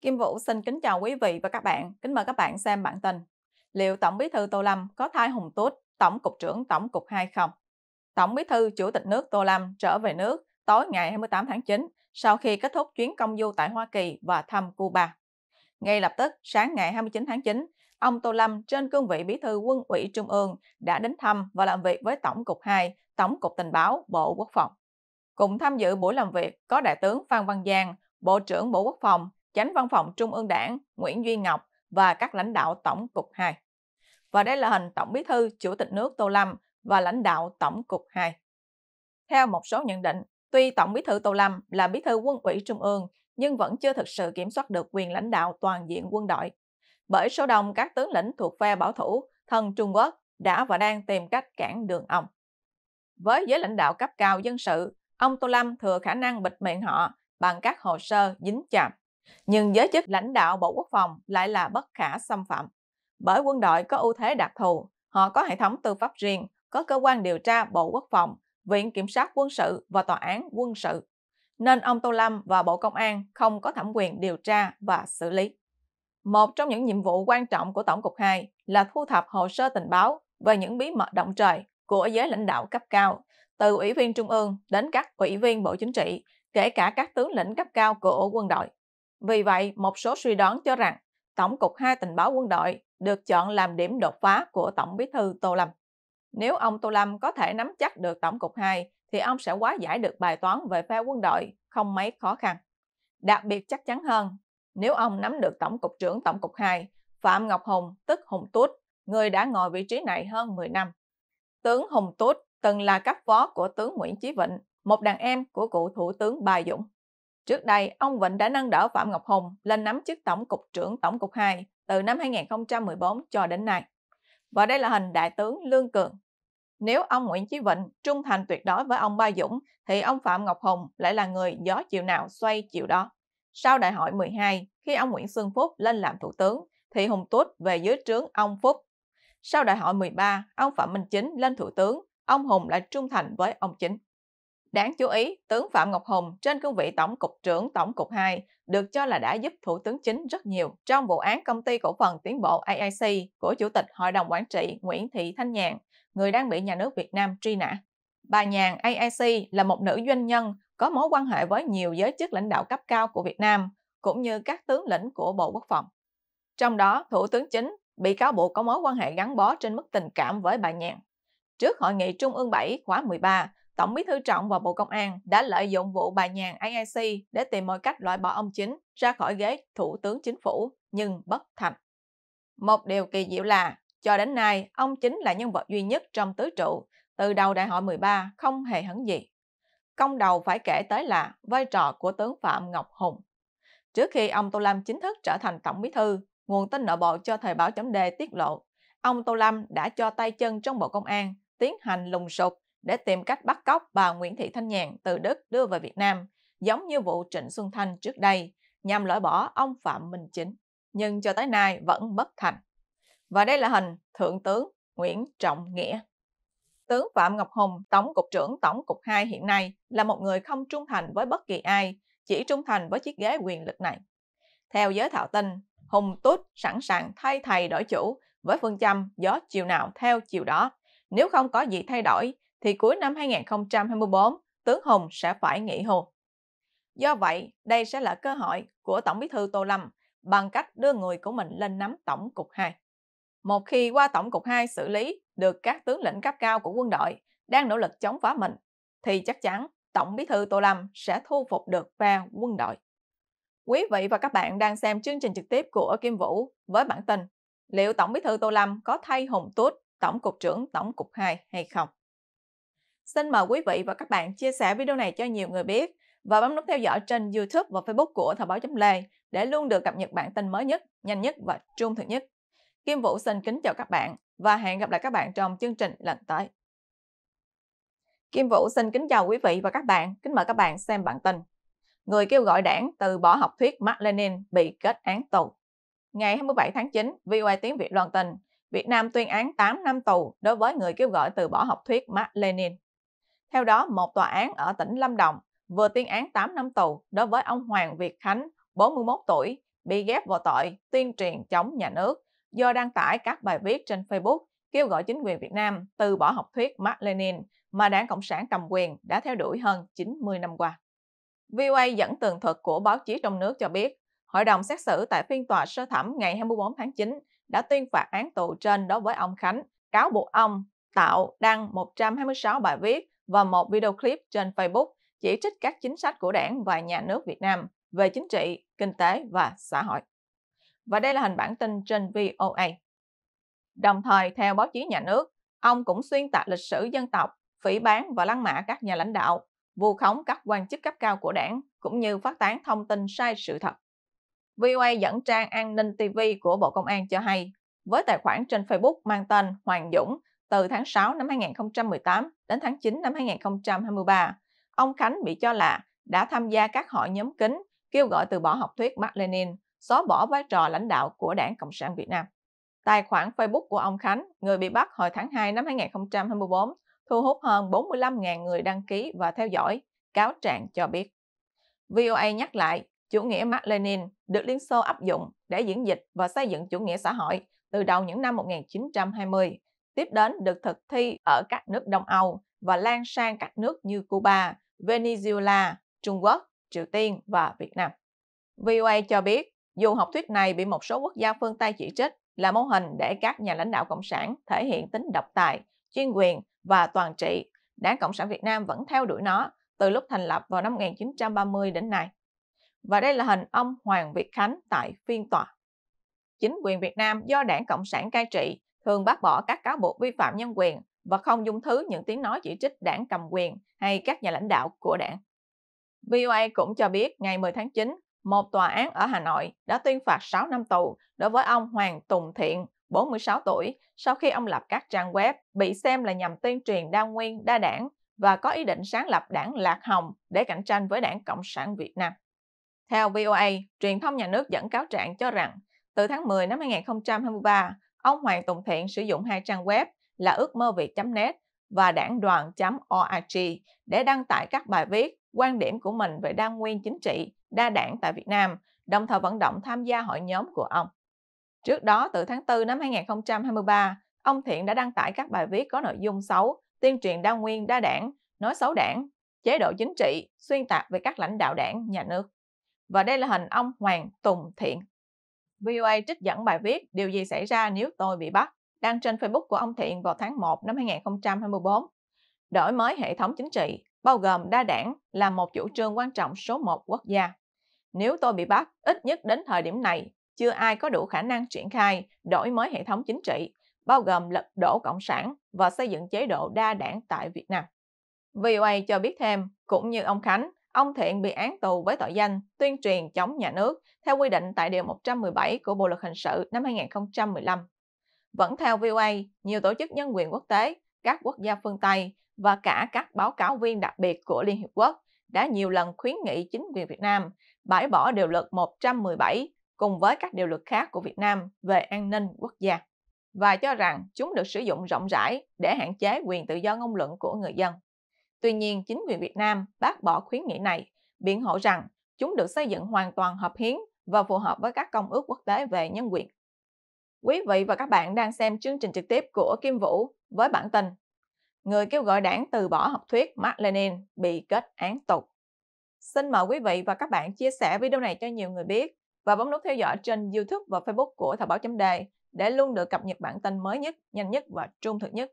Kim Vũ xin kính chào quý vị và các bạn. Kính mời các bạn xem bản tin. Liệu Tổng bí thư Tô Lâm có thai Hùng Tút, Tổng cục trưởng Tổng cục hay không? Tổng bí thư Chủ tịch nước Tô Lâm trở về nước tối ngày 28 tháng 9 sau khi kết thúc chuyến công du tại Hoa Kỳ và thăm Cuba. Ngay lập tức, sáng ngày 29 tháng 9, ông Tô Lâm trên cương vị bí thư quân ủy Trung ương đã đến thăm và làm việc với Tổng cục 2, Tổng cục Tình báo, Bộ Quốc phòng. Cùng tham dự buổi làm việc có Đại tướng Phan Văn Giang, Bộ trưởng Bộ Quốc phòng, Chánh Văn phòng Trung ương Đảng Nguyễn Duy Ngọc và các lãnh đạo Tổng cục 2. Và đây là hình Tổng Bí thư Chủ tịch nước Tô Lâm và lãnh đạo Tổng cục 2. Theo một số nhận định, tuy Tổng Bí thư Tô Lâm là Bí thư Quân ủy Trung ương nhưng vẫn chưa thực sự kiểm soát được quyền lãnh đạo toàn diện quân đội. Bởi số đông các tướng lĩnh thuộc phe bảo thủ thân Trung Quốc đã và đang tìm cách cản đường ông. Với giới lãnh đạo cấp cao dân sự, ông Tô Lâm thừa khả năng bịt miệng họ bằng các hồ sơ dính chạm nhưng giới chức lãnh đạo Bộ Quốc phòng lại là bất khả xâm phạm. Bởi quân đội có ưu thế đặc thù, họ có hệ thống tư pháp riêng, có cơ quan điều tra Bộ Quốc phòng, Viện Kiểm sát quân sự và Tòa án quân sự. Nên ông Tô Lâm và Bộ Công an không có thẩm quyền điều tra và xử lý. Một trong những nhiệm vụ quan trọng của Tổng cục 2 là thu thập hồ sơ tình báo về những bí mật động trời của giới lãnh đạo cấp cao, từ ủy viên trung ương đến các ủy viên bộ chính trị, kể cả các tướng lĩnh cấp cao của quân đội. Vì vậy, một số suy đoán cho rằng Tổng cục 2 tình báo quân đội được chọn làm điểm đột phá của Tổng bí thư Tô Lâm. Nếu ông Tô Lâm có thể nắm chắc được Tổng cục 2 thì ông sẽ quá giải được bài toán về phe quân đội không mấy khó khăn. Đặc biệt chắc chắn hơn, nếu ông nắm được Tổng cục trưởng Tổng cục 2 Phạm Ngọc Hùng tức Hùng Tút, người đã ngồi vị trí này hơn 10 năm. Tướng Hùng Tút từng là cấp phó của tướng Nguyễn Chí Vịnh, một đàn em của cựu Thủ tướng Bà Dũng. Trước đây, ông Vịnh đã nâng đỡ Phạm Ngọc Hùng lên nắm chức Tổng cục trưởng Tổng cục 2 từ năm 2014 cho đến nay. Và đây là hình Đại tướng Lương Cường. Nếu ông Nguyễn Chí Vịnh trung thành tuyệt đối với ông Ba Dũng, thì ông Phạm Ngọc Hùng lại là người gió chiều nào xoay chiều đó. Sau đại hội 12, khi ông Nguyễn Xuân Phúc lên làm thủ tướng, thì Hùng tút về dưới trướng ông Phúc. Sau đại hội 13, ông Phạm Minh Chính lên thủ tướng, ông Hùng lại trung thành với ông Chính. Đáng chú ý, tướng Phạm Ngọc Hùng trên cương vị Tổng cục trưởng Tổng cục 2 được cho là đã giúp Thủ tướng Chính rất nhiều trong vụ án công ty cổ phần tiến bộ AIC của Chủ tịch Hội đồng Quản trị Nguyễn Thị Thanh Nhàn, người đang bị nhà nước Việt Nam truy nã. Bà Nhàn AIC là một nữ doanh nhân có mối quan hệ với nhiều giới chức lãnh đạo cấp cao của Việt Nam, cũng như các tướng lĩnh của Bộ Quốc phòng. Trong đó, Thủ tướng Chính bị cáo buộc có mối quan hệ gắn bó trên mức tình cảm với bà Nhàn. Trước hội nghị Trung ương 7 khóa 13, Tổng bí thư Trọng và Bộ Công an đã lợi dụng vụ bà nhàn IIC để tìm mọi cách loại bỏ ông chính ra khỏi ghế Thủ tướng Chính phủ, nhưng bất thành. Một điều kỳ diệu là, cho đến nay, ông chính là nhân vật duy nhất trong tứ trụ, từ đầu đại hội 13 không hề hấn gì. Công đầu phải kể tới là vai trò của tướng Phạm Ngọc Hùng. Trước khi ông Tô Lâm chính thức trở thành Tổng bí thư, nguồn tin nội bộ cho Thời báo chấm đề tiết lộ, ông Tô Lâm đã cho tay chân trong Bộ Công an tiến hành lùng sục để tìm cách bắt cóc bà Nguyễn Thị Thanh Nhàn từ Đức đưa về Việt Nam, giống như vụ Trịnh Xuân Thanh trước đây, nhằm loại bỏ ông Phạm Minh Chính, nhưng cho tới nay vẫn bất thành. Và đây là hình Thượng tướng Nguyễn Trọng Nghĩa. Tướng Phạm Ngọc Hùng, Tổng cục trưởng Tổng cục 2 hiện nay là một người không trung thành với bất kỳ ai, chỉ trung thành với chiếc ghế quyền lực này. Theo giới thạo tin, Hùng Tút sẵn sàng thay thầy đổi chủ với phương châm gió chiều nào theo chiều đó. Nếu không có gì thay đổi thì cuối năm 2024, tướng Hùng sẽ phải nghỉ hưu. Do vậy, đây sẽ là cơ hội của Tổng bí thư Tô Lâm bằng cách đưa người của mình lên nắm Tổng cục 2. Một khi qua Tổng cục 2 xử lý được các tướng lĩnh cấp cao của quân đội đang nỗ lực chống phá mình, thì chắc chắn Tổng bí thư Tô Lâm sẽ thu phục được phe quân đội. Quý vị và các bạn đang xem chương trình trực tiếp của Kim Vũ với bản tin Liệu Tổng bí thư Tô Lâm có thay Hùng Tút, Tổng cục trưởng Tổng cục 2 hay không? Xin mời quý vị và các bạn chia sẻ video này cho nhiều người biết và bấm nút theo dõi trên YouTube và Facebook của Thời báo chấm lê để luôn được cập nhật bản tin mới nhất, nhanh nhất và trung thực nhất. Kim Vũ xin kính chào các bạn và hẹn gặp lại các bạn trong chương trình lần tới. Kim Vũ xin kính chào quý vị và các bạn, kính mời các bạn xem bản tin. Người kêu gọi đảng từ bỏ học thuyết Mark Lenin bị kết án tù. Ngày 27 tháng 9, VOA tiếng Việt loan tin, Việt Nam tuyên án 8 năm tù đối với người kêu gọi từ bỏ học thuyết Mark Lenin. Theo đó, một tòa án ở tỉnh Lâm Đồng vừa tuyên án 8 năm tù đối với ông Hoàng Việt Khánh, 41 tuổi, bị ghép vào tội tuyên truyền chống nhà nước do đăng tải các bài viết trên Facebook kêu gọi chính quyền Việt Nam từ bỏ học thuyết Mark Lenin mà đảng Cộng sản cầm quyền đã theo đuổi hơn 90 năm qua. VOA dẫn tường thuật của báo chí trong nước cho biết, Hội đồng xét xử tại phiên tòa sơ thẩm ngày 24 tháng 9 đã tuyên phạt án tù trên đối với ông Khánh, cáo buộc ông tạo đăng 126 bài viết và một video clip trên Facebook chỉ trích các chính sách của đảng và nhà nước Việt Nam về chính trị, kinh tế và xã hội. Và đây là hình bản tin trên VOA. Đồng thời, theo báo chí nhà nước, ông cũng xuyên tạc lịch sử dân tộc, phỉ bán và lăng mạ các nhà lãnh đạo, vu khống các quan chức cấp cao của đảng, cũng như phát tán thông tin sai sự thật. VOA dẫn trang an ninh TV của Bộ Công an cho hay, với tài khoản trên Facebook mang tên Hoàng Dũng từ tháng 6 năm 2018 đến tháng 9 năm 2023, ông Khánh bị cho là đã tham gia các hội nhóm kín kêu gọi từ bỏ học thuyết Mark Lenin, xóa bỏ vai trò lãnh đạo của Đảng Cộng sản Việt Nam. Tài khoản Facebook của ông Khánh, người bị bắt hồi tháng 2 năm 2024, thu hút hơn 45.000 người đăng ký và theo dõi, cáo trạng cho biết. VOA nhắc lại, chủ nghĩa Mark Lenin được Liên Xô áp dụng để diễn dịch và xây dựng chủ nghĩa xã hội từ đầu những năm 1920 tiếp đến được thực thi ở các nước Đông Âu và lan sang các nước như Cuba, Venezuela, Trung Quốc, Triều Tiên và Việt Nam. VOA cho biết, dù học thuyết này bị một số quốc gia phương Tây chỉ trích là mô hình để các nhà lãnh đạo cộng sản thể hiện tính độc tài, chuyên quyền và toàn trị, Đảng Cộng sản Việt Nam vẫn theo đuổi nó từ lúc thành lập vào năm 1930 đến nay. Và đây là hình ông Hoàng Việt Khánh tại phiên tòa. Chính quyền Việt Nam do Đảng Cộng sản cai trị thường bác bỏ các cáo buộc vi phạm nhân quyền và không dung thứ những tiếng nói chỉ trích đảng cầm quyền hay các nhà lãnh đạo của đảng. VOA cũng cho biết ngày 10 tháng 9, một tòa án ở Hà Nội đã tuyên phạt 6 năm tù đối với ông Hoàng Tùng Thiện, 46 tuổi, sau khi ông lập các trang web bị xem là nhằm tuyên truyền đa nguyên, đa đảng và có ý định sáng lập đảng Lạc Hồng để cạnh tranh với đảng Cộng sản Việt Nam. Theo VOA, truyền thông nhà nước dẫn cáo trạng cho rằng từ tháng 10 năm 2023, Ông Hoàng Tùng Thiện sử dụng hai trang web là ước mơ việt.net và đảng đoàn.org để đăng tải các bài viết, quan điểm của mình về đa nguyên chính trị, đa đảng tại Việt Nam, đồng thời vận động tham gia hội nhóm của ông. Trước đó, từ tháng 4 năm 2023, ông Thiện đã đăng tải các bài viết có nội dung xấu, tuyên truyền đa nguyên đa đảng, nói xấu đảng, chế độ chính trị, xuyên tạc về các lãnh đạo đảng, nhà nước. Và đây là hình ông Hoàng Tùng Thiện VOA trích dẫn bài viết Điều gì xảy ra nếu tôi bị bắt, đăng trên Facebook của ông Thiện vào tháng 1 năm 2024. Đổi mới hệ thống chính trị, bao gồm đa đảng, là một chủ trương quan trọng số 1 quốc gia. Nếu tôi bị bắt, ít nhất đến thời điểm này, chưa ai có đủ khả năng triển khai đổi mới hệ thống chính trị, bao gồm lật đổ Cộng sản và xây dựng chế độ đa đảng tại Việt Nam. VOA cho biết thêm, cũng như ông Khánh, ông Thiện bị án tù với tội danh tuyên truyền chống nhà nước theo quy định tại Điều 117 của Bộ Luật Hình sự năm 2015. Vẫn theo VOA, nhiều tổ chức nhân quyền quốc tế, các quốc gia phương Tây và cả các báo cáo viên đặc biệt của Liên Hiệp Quốc đã nhiều lần khuyến nghị chính quyền Việt Nam bãi bỏ Điều luật 117 cùng với các điều luật khác của Việt Nam về an ninh quốc gia và cho rằng chúng được sử dụng rộng rãi để hạn chế quyền tự do ngôn luận của người dân. Tuy nhiên, chính quyền Việt Nam bác bỏ khuyến nghị này, biện hộ rằng chúng được xây dựng hoàn toàn hợp hiến và phù hợp với các công ước quốc tế về nhân quyền. Quý vị và các bạn đang xem chương trình trực tiếp của Kim Vũ với bản tin Người kêu gọi đảng từ bỏ học thuyết Mark Lenin bị kết án tù. Xin mời quý vị và các bạn chia sẻ video này cho nhiều người biết và bấm nút theo dõi trên YouTube và Facebook của Thời báo chấm đề để luôn được cập nhật bản tin mới nhất, nhanh nhất và trung thực nhất.